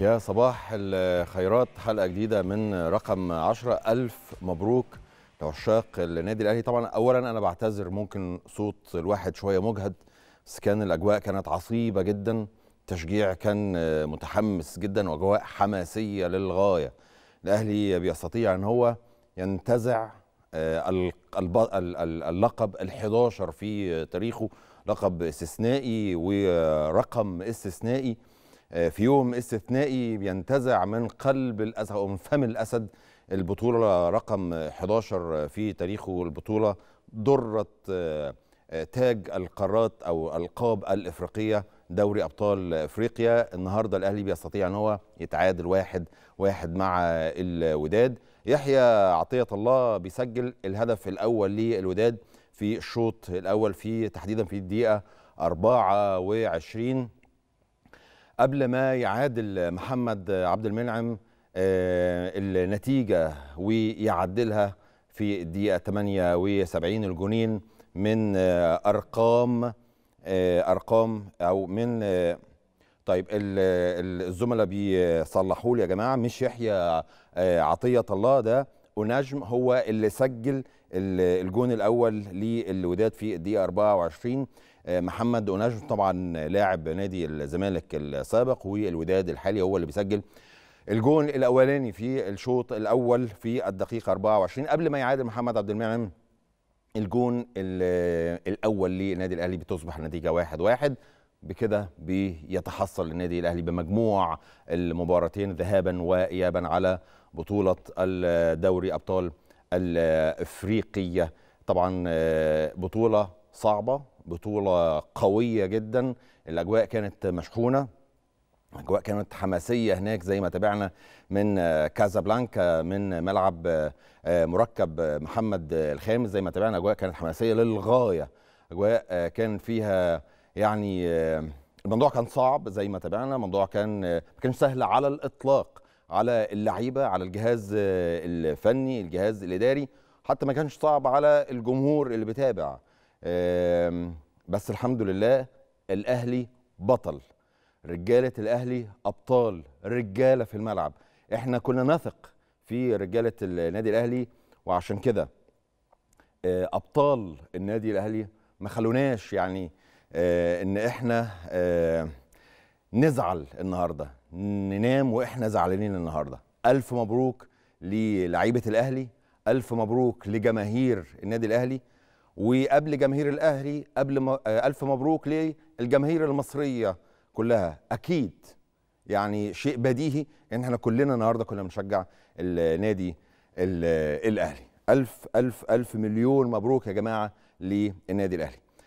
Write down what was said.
يا صباح الخيرات حلقة جديدة من رقم عشرة ألف مبروك لعشاق النادي الأهلي طبعا أولا أنا بعتذر ممكن صوت الواحد شوية مجهد بس كان الأجواء كانت عصيبة جدا التشجيع كان متحمس جدا وأجواء حماسية للغاية الأهلي بيستطيع أن هو ينتزع آه، اللقب ال11 في تاريخه لقب استثنائي ورقم استثنائي آه، في يوم استثنائي بينتزع من قلب الأسد أو من فم الأسد البطولة رقم 11 في تاريخه البطولة درت آه، آه، تاج القارات أو ألقاب الإفريقية دوري أبطال إفريقيا النهاردة الأهلي بيستطيع أن هو يتعادل واحد واحد مع الوداد يحيى عطية الله بيسجل الهدف الأول للوداد في الشوط الأول في تحديدا في الدقيقة 24 قبل ما يعادل محمد عبد المنعم آه، النتيجة ويعدلها في الدقيقة 78 الجونين من آه، أرقام آه، أرقام أو من طيب الزملاء بيصلحوا لي يا جماعة مش يحيى عطية الله ده ونجم هو اللي سجل الجون الاول للوداد في الدقيقه 24 آه، محمد ونجم طبعا لاعب نادي الزمالك السابق والوداد الحالي هو اللي بيسجل الجون الاولاني في الشوط الاول في الدقيقه 24 قبل ما يعادل محمد عبد المنعم الجون الاول للنادي الاهلي بتصبح النتيجه 1-1 بكده بيتحصل النادي الاهلي بمجموع المباراتين ذهابا وايابا على بطوله الدوري ابطال الافريقيه طبعا آه، بطوله صعبه بطوله قويه جدا الاجواء كانت مشحونه اجواء كانت حماسيه هناك زي ما تابعنا من آه، كازابلانكا من ملعب آه، مركب محمد الخامس زي ما تابعنا اجواء كانت حماسيه للغايه اجواء كان فيها يعني آه، الموضوع كان صعب زي ما تابعنا الموضوع كان آه، ما كانش سهل على الاطلاق على اللعيبه على الجهاز آه، الفني الجهاز الاداري حتى ما كانش صعب على الجمهور اللي بيتابع بس الحمد لله الاهلي بطل رجاله الاهلي ابطال رجاله في الملعب احنا كنا نثق في رجاله النادي الاهلي وعشان كده ابطال النادي الاهلي ما خلوناش يعني آه، ان احنا آه، نزعل النهارده ننام واحنا زعلانين النهارده الف مبروك للعيبه الاهلي الف مبروك لجماهير النادي الاهلي وقبل جماهير الاهلي قبل م... آه، الف مبروك للجماهير المصريه كلها اكيد يعني شيء بديهي ان احنا كلنا النهارده كنا بنشجع النادي الاهلي الف الف الف مليون مبروك يا جماعه للنادي الاهلي